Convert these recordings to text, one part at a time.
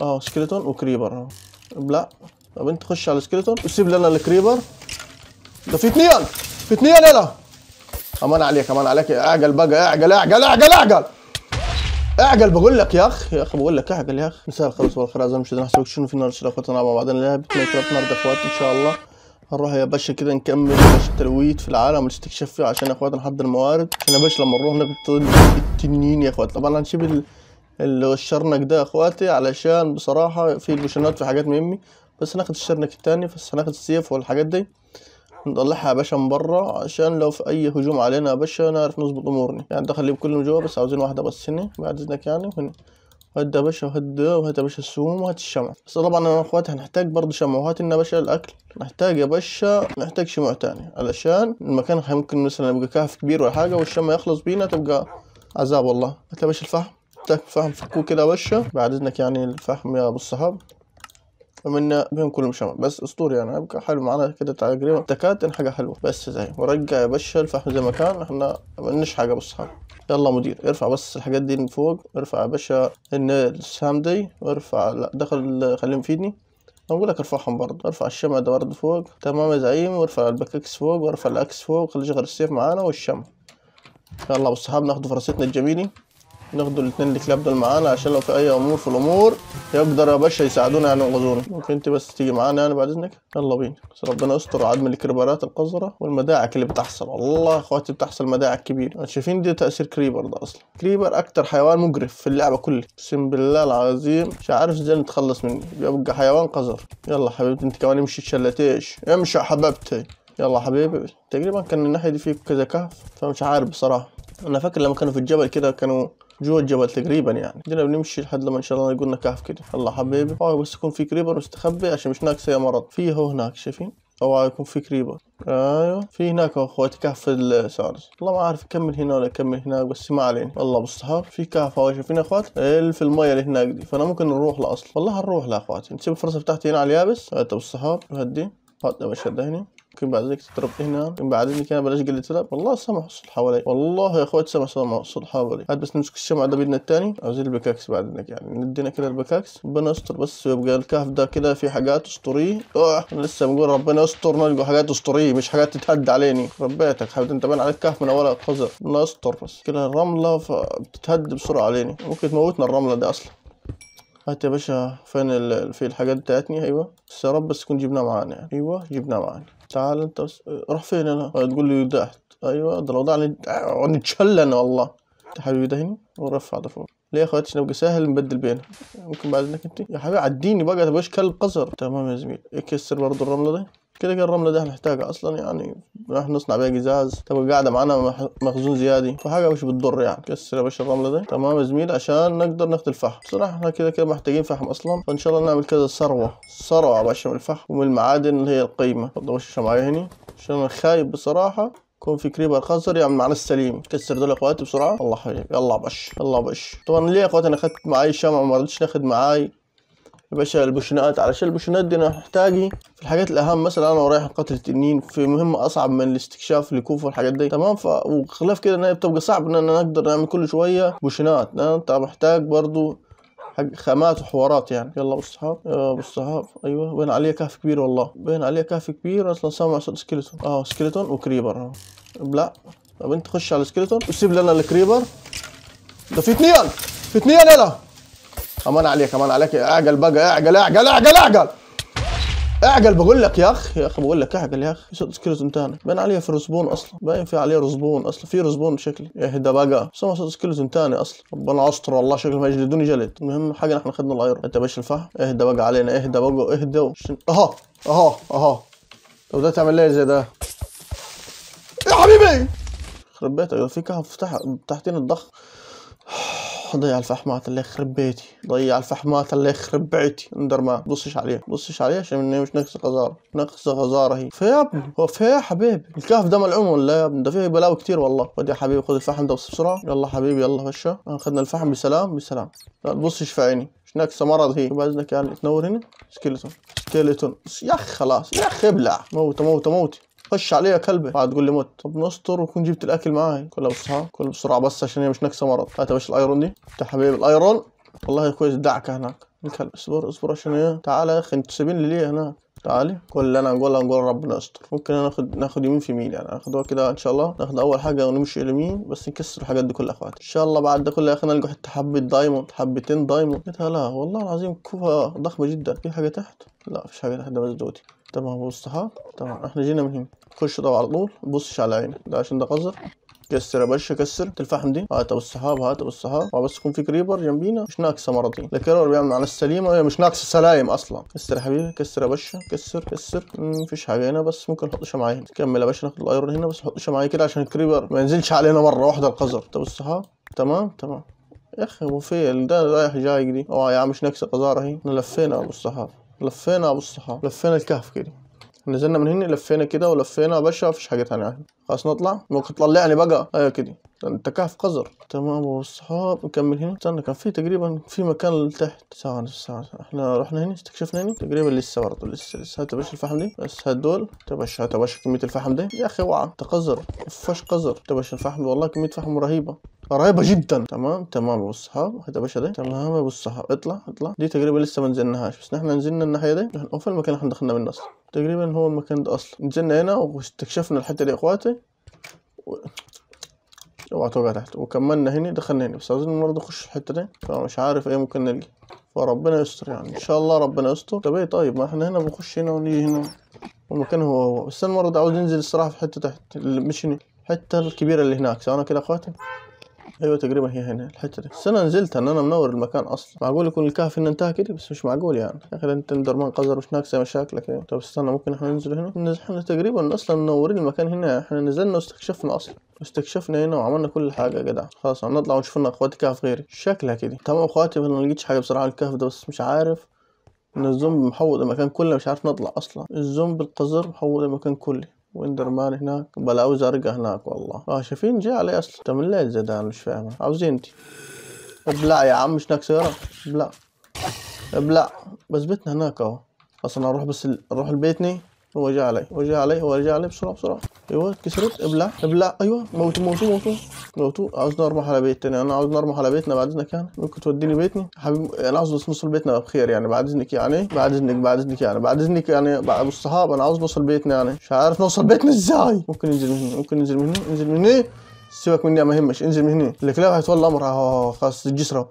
اه سكلتون وكريبر لا طب انت خش على سكيلتون وسيب لنا الكريبر ده في اثنين في اثنين يلا امان عليك امان عليك اعجل بقى اعجل اعجل اعجل اعجل اعجل بقول لك يا اخ يا اخ بقول لك اعجل يا اخ مثال خلاص والله لازم مش نحسبك شنو في نار شرف اخواتنا مع بعضنا لعبه مايكرافت نرد اخوات ان شاء الله هنروح يا باشا كده نكمل الترويج في العالم ونستكشف فيه عشان يا اخواتنا نحضر الموارد عشان يا باشا لما نروح نقتل التنين يا اخوات طبعا هنشيل اللي الشرنك ده يا اخواتي علشان بصراحة في البوشنات في حاجات مهمة بس هناخد الشرنك التاني بس هناخد السيف والحاجات دي نطلعها يا باشا من برا عشان لو في اي هجوم علينا يا باشا نعرف نظبط امورنا يعني ده خليه بكلهم جوا بس عاوزين واحدة بس هنا بعد اذنك يعني هنا وهات يا باشا وهدا وهدا يا باشا السموم وهات الشمع بس طبعا يا اخواتي هنحتاج برضه شمع وهات لنا يا باشا الاكل نحتاج يا باشا نحتاج شموع تاني علشان المكان ممكن مثلا يبقى كهف كبير ولا حاجة والشمع يخلص بينا تبقى عذاب والله هات يا باشا الفحم محتاج فحم فكوه كده يا باشا بعد اذنك يعني الفحم يا ابو الصحاب ومنا بهم كلهم شمع بس اسطوري يعني هيبقى حلو معانا كده تقريبا تكاتن حاجه حلوه بس زي ورجع يا باشا الفحم زي ما كان احنا ما عملناش حاجه بالصحاب يلا مدير ارفع بس الحاجات دي من فوق ارفع يا باشا السهام دي وارفع لا دخل خليهم فيدني بقول لك ارفعهم برضه ارفع الشمع ده برضه فوق تمام يا زعيم وارفع البكاكس فوق وارفع الاكس فوق خلي غير السيف معانا والشمع يلا الصحاب ناخد فرصتنا الجميله ناخدوا الاثنين الكلاب دول معانا عشان لو في اي امور في الامور يقدر يا باشا يساعدونا يعني ينقذونا ممكن انت بس تيجي معانا يعني بعد اذنك يلا بينا بس ربنا يستر عدم الكريبرات القذره والمداعك اللي بتحصل والله اخواتي بتحصل مداعك كبير يعني شايفين دي تاثير كريبر ده اصلا كريبر اكتر حيوان مجرف في اللعبه كلها اقسم بالله العظيم مش عارف ازاي نتخلص منه بيبقى حيوان قذر يلا حبيبتي انت كمان امشي تشلتيش امشي يا حبيبتي يلا حبيبي تقريبا كان الناحيه دي فيه كذا كهف فمش عارف بصراحه انا فاكر لما كانوا في الجبل كده كانوا جوا الجبل تقريبا يعني بدنا بنمشي لحد لما ان شاء الله يقولنا كهف كده الله حبيبي اوعى بس يكون في كريبر مستخبي عشان مش ناقصه يا مرض في هو هناك شايفين اوعى يكون في كريبر ايوه في هناك يا اخواتي كهف السارس والله ما عارف اكمل هنا ولا اكمل هناك بس ما علينا والله بالصحاب في كهف اول شايفين يا اخوات إيه، في المايه اللي هناك دي فانا ممكن نروح له اصلا والله هنروح له اخواتي نسيب الفرصه بتاعتي هنا على اليابس هات بالصحاب هدي هات ابشر باشا هنا ممكن بعد ذلك تضرب هنا ممكن بعد ذلك انا بلاش قلت تلعب والله سامح الصلح حوالي والله يا اخوات سامح سامح الصلح حوالي هات بس نمسك الشمعة ده بيدنا الثاني عاوزين البكاكس بعد ذلك يعني ندينا كده البكاكس ربنا يستر بس يبقى الكهف ده كده في حاجات اسطوريه اه انا لسه بقول ربنا يستر نلقى حاجات اسطوريه مش حاجات تتهد عليني ربيتك حبيت انت باين عليك كهف من اولها قذر ربنا يستر بس كده الرمله فبتتهد بسرعه عليني ممكن تموتنا الرمله دي اصلا هات يا باشا فين في الحاجات بتاعتني ايوه بس يا رب بس تكون جبناها معانا يعني. ايوه جبناها معانا تعال انت بس روح فين انا تقول لي دعت ايوه ده لو نتشل انا والله انت حبيبي دهني ورفع ده فوق ليه يا اخواتي نبقى سهل نبدل بينها ممكن بعد انك انت يا حبيبي عديني بقى تبقاش طيب، كلب قصر تمام يا زميل اكسر برضه الرمله دي كده كده الرمله دي هنحتاجها اصلا يعني راح نصنع بيها جزاز تبقى قاعده معانا مخزون زيادي فحاجه مش بتضر يعني كسر يا باشا الرمله دي تمام يا زميلي عشان نقدر ناخد الفحم بصراحه احنا كده كده محتاجين فحم اصلا فان شاء الله نعمل كده ثروه ثروه يا باشا من الفحم ومن المعادن اللي هي القيمه اتفضل وش معايا هني عشان انا خايف بصراحه يكون في كريبر خزر يعمل يعني معنا السليم كسر دول اخواتي بسرعه الله حبيبي يلا باشا يلا باشا طبعا ليه يا اخواتي انا اخدت معاي الشمع وما رضيتش ناخد معاي يا باشا البوشنات علشان البوشنات دي انا محتاجي في الحاجات الاهم مثلا انا ورايح قتل التنين في مهمه اصعب من الاستكشاف الكوف والحاجات دي تمام ف وخلاف كده ان هي بتبقى صعب ان انا اقدر نعمل كل شويه بوشنات انت محتاج برضو خامات وحوارات يعني يلا ابو الصحاب ابو الصحاب ايوه وين عليه كهف كبير والله وين عليه كهف كبير اصلا سامع صوت سكيلتون اه سكيلتون وكريبر لا طب انت خش على السكيلتون وسيب لنا الكريبر ده في اثنين في اثنين يلا امان عليك امان عليك اعجل بقى اعجل اعجل اعجل اعجل اعجل بقول لك يا اخي يا اخي بقول لك اعجل يا اخي سكيورتي انتهى باين عليه في رزبون اصلا باين في عليه رزبون اصلا في رزبون شكلي اهدى بقى صوت سكيورتي انتهى اصلا ربنا استر والله شكله ما يجلدوني جلد المهم حاجه احنا خدنا الايرون انت إيه يا باشا الفهم اهدى بقى علينا اهدى بقى اهدى اهو اهو اهو طب ده تعمل ليه زي ده يا حبيبي خرب بيتك في كهف تحتين الضخم ضيع الفحمات اللي يخرب بيتي ضيع الفحمات اللي يخرب بيتي اندر ما بصش عليه بصش عليه عشان مش نقص غزاره نقص غزاره هي فيا ابني هو فيا يا حبيبي الكهف ده ملعون ولا يا ابني ده فيه بلاوي كتير والله خد يا حبيبي خد الفحم ده بسرعه يلا حبيبي يلا فشة اخذنا الفحم بسلام بسلام لا تبصش في عيني مش ناقصه مرض هي باذنك يعني تنور هنا سكيلتون سكيلتون يا خلاص يا اخي ابلع موت موت موت خش عليه يا كلبه تقول لي مت طب نستر وكون جبت الاكل معاي كلها بسرعه كلها بسرعه بس عشان هي مش نكسه مرض هات يا الايرون دي يا حبيبي الايرون والله كويس دعكه هناك الكلب اصبر اصبر عشان ايه تعالى يا اخي انت سيبين لي ليه هناك تعالي كل اللي انا هقوله نقول ربنا يستر ممكن ناخد ناخد يمين في يمين يعني ناخدها كده ان شاء الله ناخد اول حاجه ونمشي اليمين بس نكسر الحاجات دي كلها اخواتي ان شاء الله بعد ده كله يا اخي نلقى حتى حبه دايموند حبتين دايموند قلت لا والله العظيم كوفه ضخمه جدا في حاجه تحت لا مفيش حاجه تحت ده بس دوتي تمام بص ها تمام احنا جينا من هنا خش ده على طول بصش على عينك ده عشان ده قذر كسر يا باشا كسر الفحم دي هات ابو الصحاب هات ابو الصحاب آه، بس يكون في كريبر جنبينا مش ناقصه مرضي الكريبر بيعمل على السليمه آه، هي مش ناقصه سلايم اصلا كسر يا حبيبي كسر يا باشا كسر كسر مفيش حاجه هنا بس ممكن نحط شمعيه هنا كمل يا باشا ناخد الايرون هنا بس نحط شمعيه كده عشان الكريبر ما ينزلش علينا مره واحده القذر طب الصحاب تمام تمام يا اخي ابو فيل ده رايح جاي دي اوعى يا عم مش ناقصه قذاره اهي احنا لفينا ابو الصحاب لفينا ابو الصحاب لفينا الكهف كده نزلنا من هنا لفينا كده ولفينا يا باشا مفيش حاجه تانية خلاص نطلع ممكن تطلعني يعني بقى ايوه كده انت كهف قذر تمام والصحاب نكمل هنا استنى كان في تقريبا في مكان لتحت ساعة نص ساعة احنا رحنا هنا استكشفنا هنا تقريبا لسه برضه لسه لسه هات يا باشا الفحم دي بس هات دول هات باشا كمية الفحم دي يا اخي اوعى انت قذر فش قذر تبشر الفحم والله كمية فحم رهيبة رهيبة جدا تمام تمام ابو الصحاب هات يا باشا ده تمام ابو الصحاب اطلع اطلع دي تقريبا لسه ما نزلناهاش بس احنا نزلنا الناحيه دي اوف المكان اللي احنا دخلنا منه اصلا تقريبا هو المكان ده اصلا نزلنا هنا واستكشفنا الحته دي يا اخواتي و... اوعى توقع تحت وكملنا هنا دخلنا هنا بس عاوزين برضه نخش الحته دي فمش عارف ايه ممكن نلقى فربنا يستر يعني ان شاء الله ربنا يستر طب ايه طيب ما احنا هنا بنخش هنا ونيجي هنا والمكان هو هو بس المره دي عاوز انزل الصراحه في حته تحت مش هنا الحته الكبيره اللي هناك سواء كده يا اخواتي ايوه تقريبا هي هنا الحته دي بس انا نزلت ان انا منور المكان اصلا معقول يكون الكهف هنا انتهى كده بس مش معقول يعني يا اخي انت الدرمان قذر وش ناقصه مشاكلك يعني طب استنى ممكن احنا ننزل هنا احنا تقريبا اصلا منورين المكان هنا احنا نزلنا واستكشفنا اصلا استكشفنا هنا وعملنا كل حاجه يا جدع خلاص هنطلع ونشوف لنا اخواتي كهف غيري شكلها كده تمام اخواتي انا ما لقيتش حاجه بصراحه الكهف ده بس مش عارف ان الزومبي محوط المكان كله مش عارف نطلع اصلا الزومبي القذر محوط المكان كله ويندرمان هناك بلاوي زرقاء هناك والله اه شايفين جاي علي اصلا انت من ليه زيدان مش فاهمه عاوزين انت ابلع يا عم مش سياره ابلع ابلع بس بيتنا هناك اهو اصلا اروح بس ال... اروح لبيتني هو جاء علي هو جاء علي هو جاء علي بسرعه بسرعه ايوه كسرت ابلع ابلع ايوه موتوا موتوا موتوا موتوا عاوزني اروح على بيت تاني انا عاوز اروح على بيتنا بعد اذنك يعني ممكن توديني بيتنا حبيبي انا عاوز نوصل بيتنا بخير يعني بعد اذنك يعني بعد اذنك بعد اذنك يعني بعد اذنك يعني ابو الصحاب انا عاوز نوصل بيتنا يعني مش عارف نوصل بيتنا ازاي ممكن ننزل من هنا ممكن ننزل من هنا انزل من هنا سيبك مني ما يهمش انزل من هنا الكلاب هيتولى امرها آه، خلاص الجسر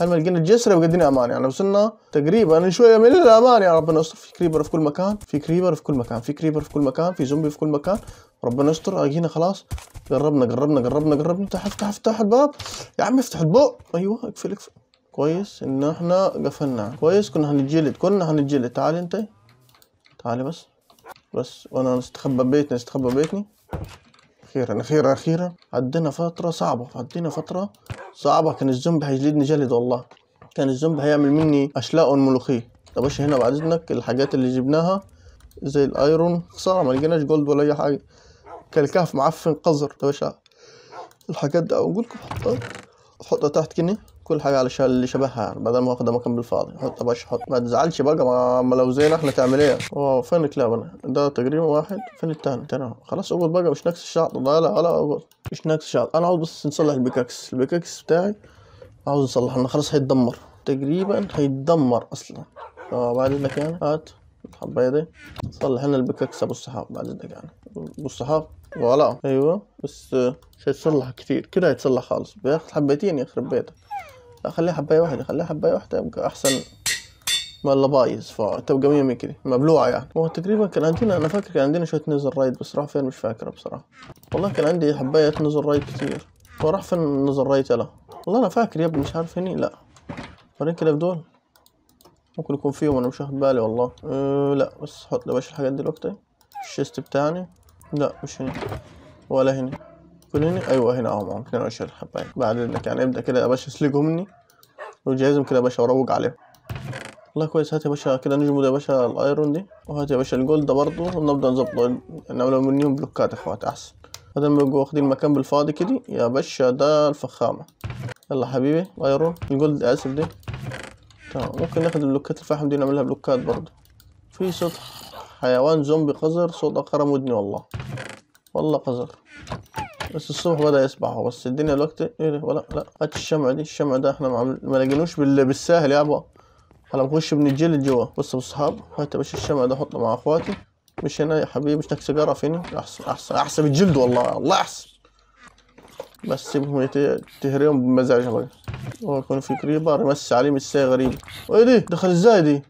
ما لقينا الجسر يبقى الدنيا امان يعني وصلنا تقريبا شويه من الامان يا يعني ربنا يستر في كريبر في كل مكان في كريبر في كل مكان في كريبر في كل مكان في زومبي في كل مكان ربنا يستر هنا خلاص قربنا قربنا قربنا قربنا افتح افتح افتح الباب يا عم افتح الباب ايوه اقفل اقفل كويس ان احنا قفلنا كويس كنا هنتجلد كنا هنتجلد تعال انت تعالي بس بس وانا نستخبى بيتنا نستخبى بيتني اخيرا اخيرا اخيرا عدينا فترة صعبة عدينا فترة صعبة كان الزومبي هيجلدني جلد والله كان الزومبي هيعمل مني اشلاء ملوخية طب باشا هنا بعد اذنك الحاجات اللي جبناها زي الايرون خسارة ما لقيناش جولد ولا اي حاجة كالكهف معفن قذر طب باشا الحاجات دي اقول لكم حطها حطها تحت كده كل حاجه على اللي شبهها يعني بدل ما واخدها مكان بالفاضي حط باش حط ما تزعلش بقى ما, لو زينا احنا تعمل ايه هو فين الكلاب انا ده تقريبا واحد فين التاني تمام خلاص اقعد بقى مش ناقص الشعط لا لا لا اقعد مش ناقص الشعط انا عاوز بس نصلح البيكاكس البيكاكس بتاعي عاوز نصلحه انه خلاص هيتدمر تقريبا هيتدمر اصلا اه بعد اذنك يعني هات الحبايه دي صلح لنا البيكاكس ابو الصحاب بعد اذنك يعني ابو الصحاب ولا ايوه بس مش آه، هيتصلح كتير كده هيتصلح خالص بياخد حبتين يخرب بيتك لا خليها حبايه واحده خليها حبايه واحده يبقى احسن ما الا بايظ فتبقى مية مية كده مبلوعة يعني هو تقريبا كان عندنا أنا فاكر كان عندنا شوية نزل رايد بس راح فين مش فاكرة بصراحة والله كان عندي حباية نزل رايد كتير هو راح فين نزل رايد أنا والله أنا فاكر يا مش عارف هني لا وين كده دول ممكن يكون فيهم أنا مش واخد بالي والله أه لا بس حط لي الحاجات دلوقتي الشيست بتاعني لا مش هني ولا هني تقوليني ايوه هنا اهو معاهم 22 حبايه بعد اذنك يعني ابدا كده يا باشا اسلقهم مني وجهزهم كده يا باشا واروج عليهم والله كويس هات يا باشا كده نجمد يا باشا الايرون دي وهات يا باشا الجولد ده برضه ونبدا نظبط نعمل منهم بلوكات يا اخوات احسن ما يبقوا واخدين مكان بالفاضي كده يا باشا ده الفخامه يلا حبيبي الايرون الجولد اسف دي تمام ممكن ناخد بلوكات الفحم دي نعملها بلوكات برضه في صوت حيوان زومبي قذر صوت قرم ودني والله والله قذر بس الصبح بدا يصبح بس الدنيا الوقت ايه ده ولا لا هات الشمع دي الشمع ده احنا ما لقينوش بالساهل يابا هلا من الجيل جوا بص يا هات بس الشمع ده حطه مع اخواتي مش هنا يا حبيبي مش لك سيجاره فيني احسن احسن احسن الجلد والله الله احسن بس سيبهم تهريهم بمزاج بقى هو يكون في كريبر يمسي عليه ساي غريب وايه دي دخل ازاي دي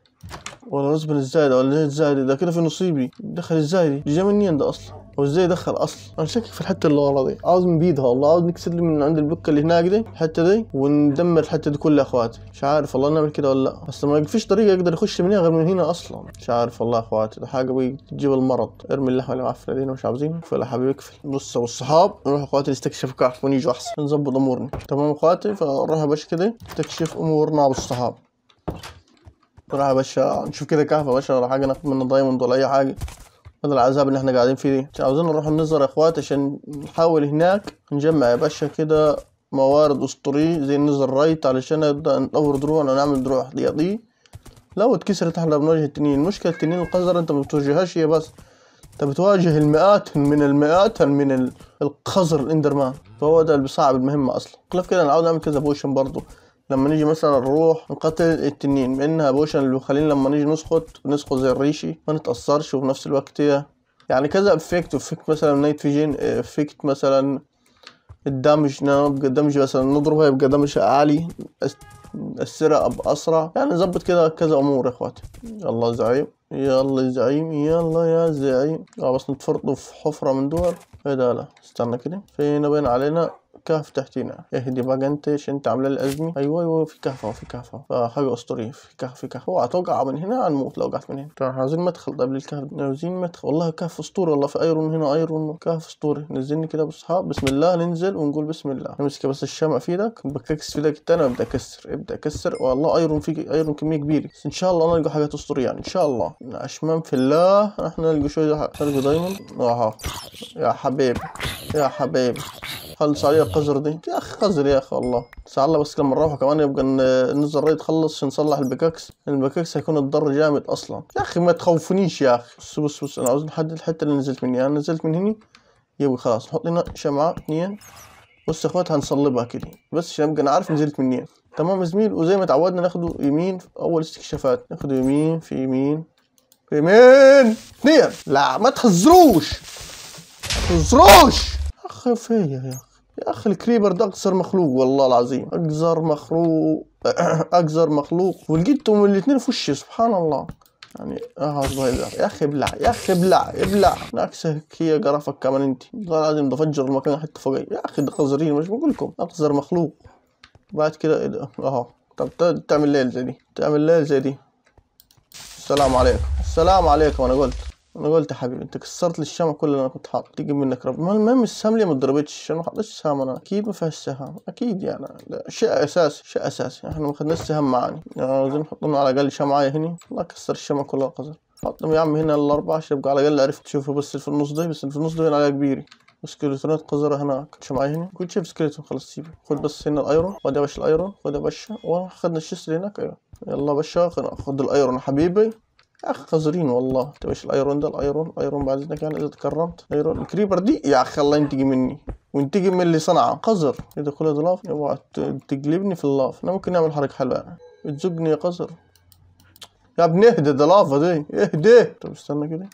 ولا غصب ازاي ده ولا ازاي ده كده في نصيبي دخل ازاي دي جاي منين ده اصلا هو ازاي دخل اصلا انا شاكك في الحته اللي ورا دي عاوز نبيدها بيدها والله عاوز نكسر لي من عند البكة اللي هناك دي الحته دي وندمر الحته دي كلها اخواتي مش عارف والله نعمل كده ولا لا بس ما فيش طريقه اقدر اخش منها غير من هنا اصلا مش عارف والله اخواتي ده حاجه بتجيب المرض ارمي اللحمه اللي معفنه دي مش عاوزين اقفل يا حبيبي اقفل بص والصحاب نروح اخواتي نستكشف كهف ونيجوا احسن نظبط امورنا تمام اخواتي فنروح يا باشا كده نستكشف امورنا بالصحاب نروح يا باشا نشوف كده كهف يا باشا ولا حاجه ناخد منه دايموند ولا اي حاجه هذا العذاب اللي احنا قاعدين فيه دي عاوزين نروح النظر يا اخوات عشان نحاول هناك نجمع يا باشا كده موارد اسطورية زي النزر رايت علشان نبدأ ندور دروع ونعمل دروع دي لو اتكسرت احنا بنواجه التنين المشكلة التنين القذر انت ما بتواجههاش هي بس انت بتواجه المئات من المئات من القذر الاندرمان فهو ده اللي بيصعب المهمة اصلا خلاف كده نعاود نعمل كذا بوشن برضه لما نيجي مثلا نروح نقتل التنين بانها بوشن اللي بيخلينا لما نيجي نسقط نسقط زي الريشي ما نتاثرش وفي نفس الوقت إيه، يعني كذا افكت افكت مثلا نايت فيجن افكت مثلا الدمج نبقى الدمج مثلا نضربها يبقى دمج عالي السرقة بأسرع يعني نظبط كده كذا أمور يا إخواتي يلا زعيم يلا زعيم يلا يا زعيم اه بس نتفرطوا في حفرة من دول ايه ده لا استنى كده فين بين علينا كهف تحتينا اهدي بقى انت انت عامله الازمه ايوه ايوه في كهف في كهف آه، حاجه اسطوريه في كهف في كهف اتوقع من هنا هنموت لو وقعت من هنا ترى طيب، عاوزين مدخل قبل طيب، الكهف عاوزين مدخل والله كهف اسطوري والله في ايرون هنا ايرون كهف اسطوري نزلني كده بصحاب بسم الله ننزل ونقول بسم الله امسك بس الشمع في ايدك بكسر في ايدك التاني ابدا اكسر ابدا اكسر والله ايرون في ايرون كميه كبيره بس ان شاء الله نلقى حاجات اسطوريه يعني ان شاء الله اشمام في الله احنا نلقى شويه نلقى دايما اها يا حبيبي يا حبيبي خلص عليه القزر دي يا اخي قزر يا اخي والله بس الله بس لما نروح كمان يبقى النزر راي عشان نصلح البكاكس البكاكس هيكون الضر جامد اصلا يا اخي ما تخوفنيش يا اخي بص بص بص انا عاوز نحدد الحته اللي نزلت مني انا يعني نزلت من هنا يبقى خلاص نحط لنا شمعه اثنين بص يا اخوات هنصلبها كده بس عشان ابقى انا عارف نزلت منين تمام يا زميل وزي ما تعودنا ناخده يمين في اول استكشافات ناخده يمين في يمين في يمين اثنين لا ما تهزروش تهزروش اخي فيا يا اخي يا اخي الكريبر ده اقذر مخلوق والله العظيم اقذر مخلوق اقذر مخلوق ولقيتهم الاثنين في وشي سبحان الله يعني اه يا اخي ابلع يا اخي ابلع ابلع ناقصك هي قرفك كمان انت والله العظيم ده فجر المكان حتى فوقي يا اخي ده قذرين مش بقول لكم اقذر مخلوق بعد كده إيه اهو طب تعمل ليل زي دي تعمل ليل زي دي السلام عليكم السلام عليكم انا قلت انا قلت يا حبيبي انت كسرت لي الشمع كل اللي انا كنت حاطه تيجي منك رب المهم السهم ليه ما ضربتش انا ما حطيتش سهم انا اكيد ما فيهاش سهم اكيد يعني شيء اساسي شيء اساسي احنا ما خدناش سهم معانا عاوزين نحط على الاقل شمعة هنا الله كسر الشمع كلها قذر حطهم يا عم هنا الاربعة عشان يبقى على الاقل عرفت تشوفوا بس في النص ده بس في النص ده عليها كبيره سكرتونات قذرة هناك كنتش معايا هنا كنت شايف سكرتون خلاص سيبه خد بس هنا الايرون خد يا باشا الايرون خد يا باشا وخدنا الشيست هناك ايوه يلا يا باشا خد الايرون يا حبيبي اخ قذرين والله انت ايش الايرون ده الايرون الايرون بعد اذنك يعني اذا تكرمت الايرون الكريبر دي يا اخي الله ينتقم مني وينتقم من اللي صنعها قذر هذا لاف اوعى تقلبني في اللاف انا ممكن اعمل حركه حلوه يعني بتزقني يا قذر يا ابني اهدى دلافه دي اهدى طب استنى كده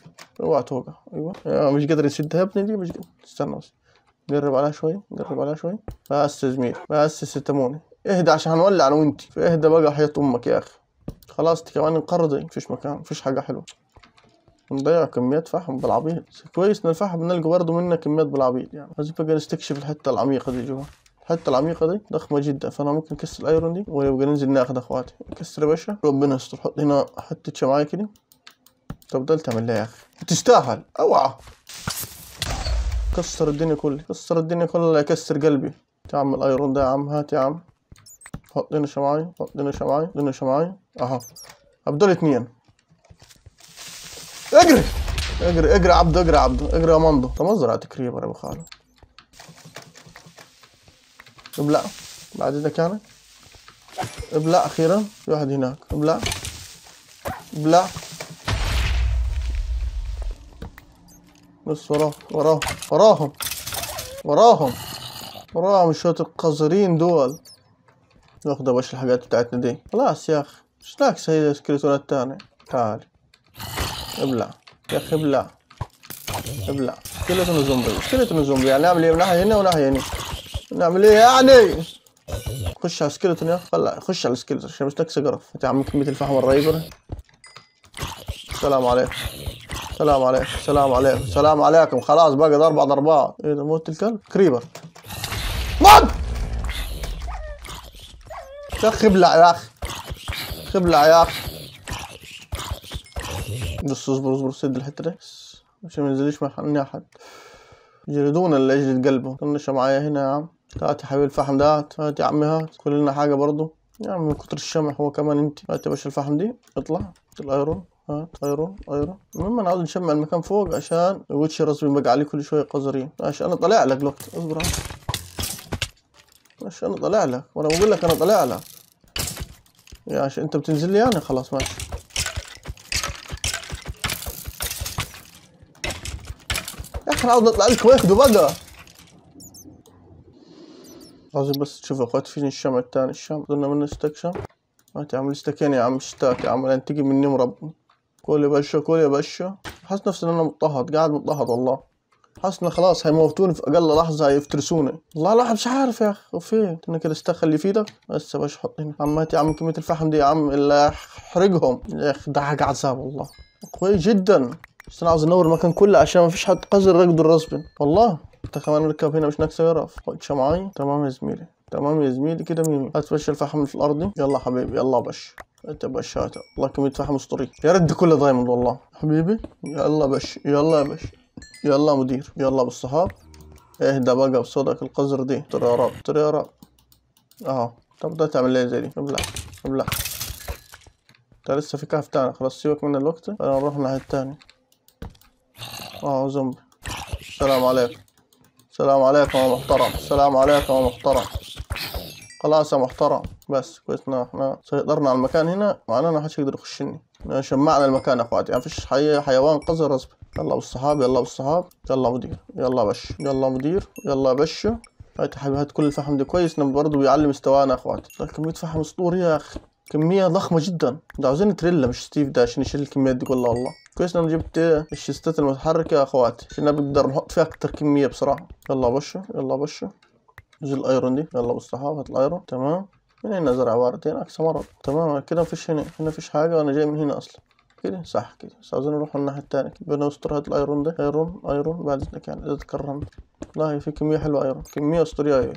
اوعى توقع ايوه مش قادر يسدها يا ابني دي مش قادر استنى بس قرب عليها شوي قرب عليها شوي بس زميل بس ستموني اهدى عشان هنولع انا وانت فاهدى بقى حياة امك يا اخي خلاص كمان انقرضت يعني مفيش مكان مفيش حاجة حلوة نضيع كميات فحم بالعبيط كويس ان الفحم بنلقى برضه منه كميات بالعبيط يعني لازم بقى نستكشف الحتة العميقة دي جوا الحته العميقه دي ضخمه جدا فانا ممكن اكسر الايرون دي ويبقى ننزل ناخد اخواتي نكسر يا باشا ربنا يستر حط هنا حته شمعيه كده طب ده تعمل ليه يا اخي تستاهل اوعى كسر الدنيا كلها كسر الدنيا كلها يكسر قلبي تعمل الايرون ده يا عم هات يا عم حط لنا شمعايه حط لنا شمعايه حط لنا اها دول اثنين اجري اجري اجري عبد اجري عبد اجري يا مندو انت مزرعة كريبر يا ابو خالد ابلع بعد ايدك انا ابلع اخيرا في واحد هناك ابلع ابلع بس وراه وراه وراهم وراهم وراهم شوية القذرين دول ناخد وش الحاجات بتاعتنا دي خلاص يا اخي مش ناقص هي السكرتون تعال ابلع يا اخي ابلع ابلع سكرتون زومبي من زومبي يعني اعمل ايه من ناحيه هنا وناحيه هنا نعمل ايه يعني خش على السكريتور يا اخي خلا خش على السكريتور عشان مش ناقصه قرف انت عم كميه الفحم الرهيبه السلام عليكم السلام عليكم السلام عليكم السلام عليكم خلاص باقي اربع ضربات ايه ده موت الكلب كريبر مات شخ ابلع يا اخي خبلع ابلع يا اخي بص اصبر اصبر سد الحته دي عشان ما ينزلش مني احد يجلدونا لاجل قلبه طنشه معايا هنا يا عم هات يا حبيبي الفحم ده هات يا عمي هات كل لنا حاجه برضو يا عم من كتر الشمع هو كمان انت هات يا باشا الفحم دي اطلع الايرون هات ايرون ايرون المهم انا عاوز نشمع المكان فوق عشان الويتش رسمي بقى عليه كل شويه قذرين عشان انا طالع لك لوكت اصبر ماشي انا طلع لك وانا بقول لك انا طلع لك يا عشان انت بتنزل لي يعني خلاص ماشي يا اخي عاوز اطلع لك واخده بقى لازم بس تشوف اخوات فين الشمع التاني الشمع قلنا من ستاك شمع هات يا عم يعني يا عم اشتاك يا عم انت تجي مني مربي كول يا باشا كول يا باشا حاسس نفسي ان انا مضطهد قاعد مضطهد والله حسنا خلاص هيموتوني في اقل لحظه هيفترسوني والله لا مش عارف يا اخي فين انا كده استخل اللي فيه ده بس باش حط هنا عمات يا عم كميه الفحم دي يا عم اللي احرقهم يا اخي ده حاجه عذاب والله كويس جدا بس انا عاوز انور المكان كله عشان ما فيش حد قذر رقد الرسبن والله انت كمان نركب هنا مش نكسب يعرف خدش معايا تمام يا زميلي تمام يا زميلي كده مين هات الفحم في الارض دي يلا حبيبي يلا بش انت هات والله كمية فحم اسطوري يا رد كله دايما والله حبيبي يلا بش يلا بش يلا مدير يلا بالصحاب اهدى بقى بصوتك القذر دي يا رب يا رب اهو طب ده تعمل ليه زي دي ابلع ابلع انت لسه في كهف تاني خلاص سيبك من الوقت انا نروح الناحية التانية اهو زومبي السلام عليكم السلام عليكم يا محترم السلام عليكم يا محترم خلاص يا محترم بس كويس ان نعم، احنا نعم. سيطرنا على المكان هنا معناه ما حدش يقدر يخشني شمعنا المكان يا اخواتي يعني فيش حي... حيوان قذر رسبي يلا بالصحاب يلا بالصحاب يلا مدير يلا بش يلا مدير يلا بش هات هات كل الفحم ده كويس انه برضه بيعلي مستوانا يا اخواتي كمية فحم اسطوري يا اخي كمية ضخمة جدا ده عاوزين تريلا مش ستيف ده عشان يشيل الكميات دي كلها والله كويس انا جبت الشيستات المتحركة يا اخواتي عشان بقدر نحط فيها اكتر كمية بصراحة يلا بشو يلا بشو نزل الايرون دي يلا بالصحاب هات الايرون تمام منين ازرع ورد هنا عكس مرض تمام كده مفيش هنا هنا مفيش حاجه وانا جاي من هنا اصلا كده صح كده بس عاوزين نروح الناحيه التانية ربنا يستر هاد الايرون ده ايرون ايرون بعد اذنك يعني اذا تكرمت والله في كميه حلوه ايرون كميه اسطوريه ايرون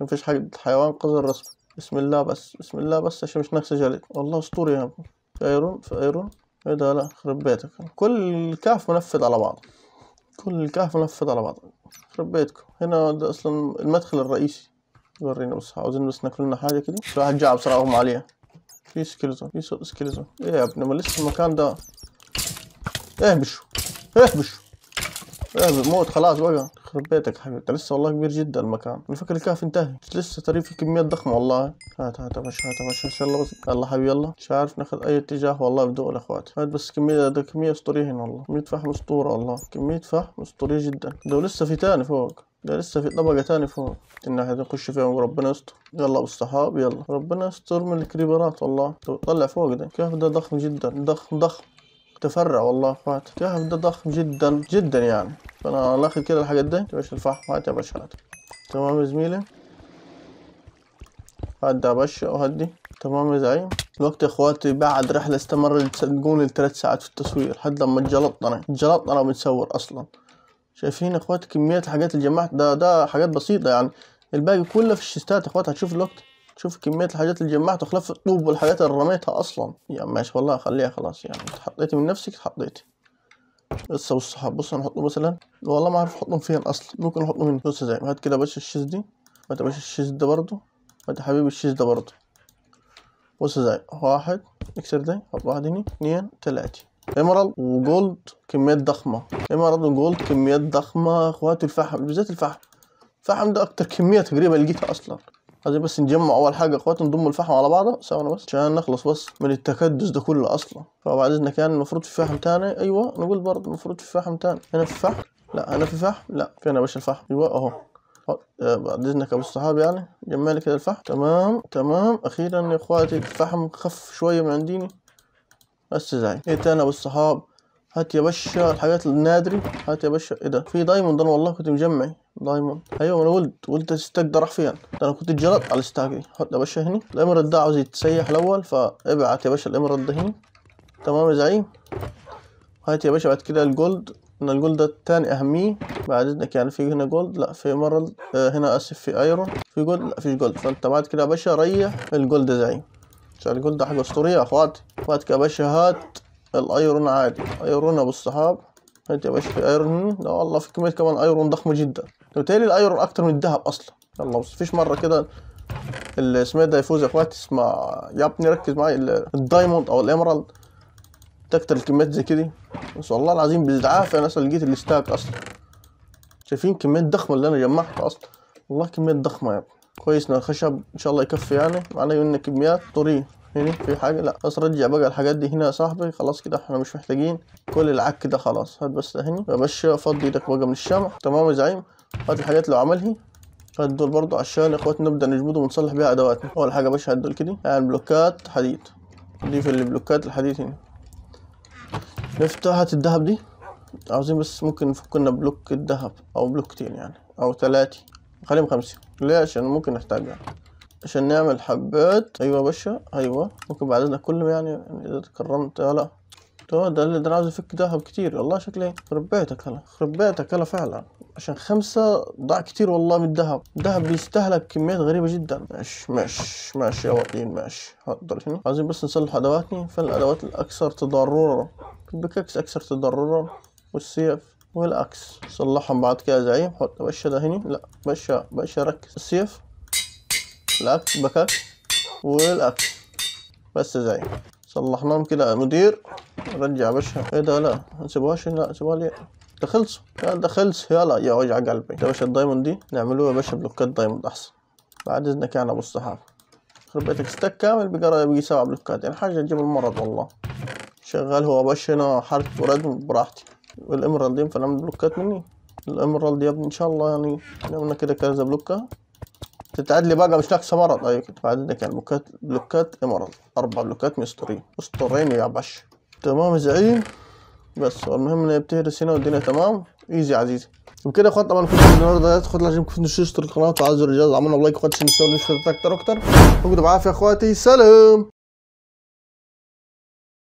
مفيش حاجه حيوان قذر رسمي بسم الله بس بسم الله بس عشان مش ناقصه جلد والله اسطوري يا ابو في ايرون في ايرون ايه ده لا خرب بيتك كل الكهف منفذ على بعضه كل الكهف منفذ على بعضه خرب بيتكم هنا ده اصلا المدخل الرئيسي وريني بس عاوزين بس ناكل لنا حاجه كده في واحد جاع بسرعه اغمى عليها في سكيلتون في سكيلتون ايه يا ابني ما لسه المكان ده اهبشوا اهبشوا اهبش موت خلاص بقى يخرب بيتك حبيبي لسه والله كبير جدا المكان انا فاكر الكهف انتهى لسه ترى في كميات ضخمه والله هات هات يا هات يا يلا بس يلا حبيبي يلا مش عارف ناخذ اي اتجاه والله بدو الاخوات هات بس كميه ده كميه اسطوريه هنا والله كميه فحم اسطوره والله كميه فحم اسطوريه جدا ده لسه في تاني فوق ده لسه في طبقة تاني فوق الناحية دي نخش فيها وربنا يستر يلا بالصحاب يلا ربنا يستر من الكريبرات والله طلع فوق ده كهف ده ضخم جدا ضخم ضخم تفرع والله فات كهف ده ضخم جدا جدا يعني فانا الاخد كده الحاجات دي يا باشا الفحم هات يا باشا هات تمام يا زميلي هات يا باشا وهدي تمام يا زعيم الوقت يا اخواتي بعد رحلة استمرت تصدقوني لثلاث ساعات في التصوير حد لما اتجلطت انا بنصور اصلا شايفين يا اخوات كمية الحاجات اللي جمعت ده ده حاجات بسيطة يعني الباقي كله في الشيستات يا اخوات هتشوف الوقت تشوف كمية الحاجات اللي جمعت وخلاف الطوب والحاجات اللي رميتها أصلا يعني ماشي والله خليها خلاص يعني اتحطيتي من نفسك اتحطيتي لسه بص بص هنحطه مثلا والله ما اعرف احطهم فين اصلا ممكن احطهم من بص زي هات كده باشا الشيز دي هات باشا الشيز ده برضه هات حبيبي الشيز ده برضه بص زي واحد اكسر ده حط واحد هنا اثنين تلاتة امرال وجولد كميات ضخمه امرال وجولد كميات ضخمه اخواتي الفحم بالذات الفحم الفحم ده اكتر كميه تقريبا لقيتها اصلا عايزين بس نجمع اول حاجه اخواتي نضم الفحم على بعضه ثواني بس عشان نخلص بس من التكدس ده كله اصلا فبعد اذنك يعني المفروض في فحم تاني ايوه نقول برضه المفروض في فحم تاني هنا في فحم لا هنا في فحم لا فين يا باشا الفحم ايوه اهو أه، بعد اذنك ابو الصحاب يعني جمع لي كده الفحم تمام تمام اخيرا يا اخواتي الفحم خف شويه من عنديني بس زي ايه تاني يا الصحاب هات يا باشا الحاجات النادري هات يا باشا ايه ده في دايموند انا والله كنت مجمع دايموند ايوه انا ولد ولد الستاك ده راح فين ده انا كنت اتجلط على الستاك دي حط يا باشا هني الامرد ده عاوز يتسيح الاول فابعت يا باشا الامرد ده هني تمام يا زعيم هات يا باشا بعد كده الجولد ان الجولد ده تاني اهميه بعد اذنك يعني في هنا جولد لا في مرض آه هنا اسف في ايرون في جولد لا فيش جولد فانت بعد كده يا باشا ريح الجولد زعيم شال ده حاجة أسطورية يا أخواتي اخواتك يا باشا هات الأيرون عادي أيرون أبو الصحاب هات يا باشا في أيرون لا والله في كمية كمان أيرون ضخمة جدا تالي الأيرون أكتر من الذهب أصلا يلا بس فيش مرة كده السمير إيه ده يفوز يا اخواتي اسمع يا ابني ركز معايا الدايموند او الامرالد تكتر الكميات زي كده بس والله العظيم بالعافيه انا اصلا لقيت الاستاك اصلا شايفين كمية ضخمة اللي انا جمعتها اصلا والله كمية ضخمة يا ابني كويسنا الخشب ان شاء الله يكفي يعني معناه ان كميات طري هنا يعني في حاجه لا خلاص رجع بقى الحاجات دي هنا يا صاحبي خلاص كده احنا مش محتاجين كل العك ده خلاص هات بس هنا يا باشا فضي ايدك بقى من الشمع تمام يا زعيم هات الحاجات اللي عملها هات دول برضه عشان يا اخواتنا نبدا نجمد ونصلح بيها ادواتنا اول حاجه يا باشا هات دول كده يعني بلوكات حديد نضيف البلوكات الحديد هنا نفتح هات الدهب دي عاوزين بس ممكن نفك لنا بلوك الذهب او بلوكتين يعني او ثلاثه خليهم بخمسة ليه عشان يعني ممكن نحتاجها عشان نعمل حبات ايوه يا باشا ايوه ممكن بعددنا كله يعني. يعني اذا تكرمت لا تو ده اللي ده عاوز افك دهب كتير والله شكلي يخرب بيتك هلا يخرب بيتك هلا فعلا عشان خمسة ضاع كتير والله من الذهب الذهب بيستهلك كميات غريبة جدا ماشي ماشي ماشي يا وطين ماشي هقدر هنا عايزين بس نصلح ادواتنا فالادوات الاكثر تضررا البكاكس اكثر تضررا والسيف والعكس صلحهم بعد كده زي زعيم حط بشة ده هني لا بشة بشة ركز السيف العكس بكاك والعكس بس زي زعيم صلحناهم كده يا مدير رجع بشا ايه ده لا نسيبوهاش لا سيبوها لي ده خلصوا ده خلص يلا يا وجع قلبي ده بشا الدايموند دي نعملوه يا بشا بلوكات دايموند احسن بعد اذنك يعني ابو الصحاب خرب بيتك ستك كامل بقى بيجي سبع بلوكات يعني حاجه تجيب المرض والله شغال هو بشا هنا حركه وردم براحتي والإمرالد ينفع نعمل بلوكات مني الإمرالد يا ابني إن شاء الله يعني نعملنا كده كذا بلوكة تتعدلي بقى مش ناقصة مرض أيوة كنت بعدلك يعني بلوكات بلوكات إمرالد أربع بلوكات مستورين مستورين يا باشا تمام يا زعيم بس المهم ان هي بتهرس هنا والدنيا تمام ايزي عزيزي وبكده يا اخوات طبعا كنت النهارده اخوات لايك كنت تشترك القناه وتعزوا الرجال عملنا لايك اخوات عشان نشتغل اكتر اكتر وكده بعافيه يا اخواتي سلام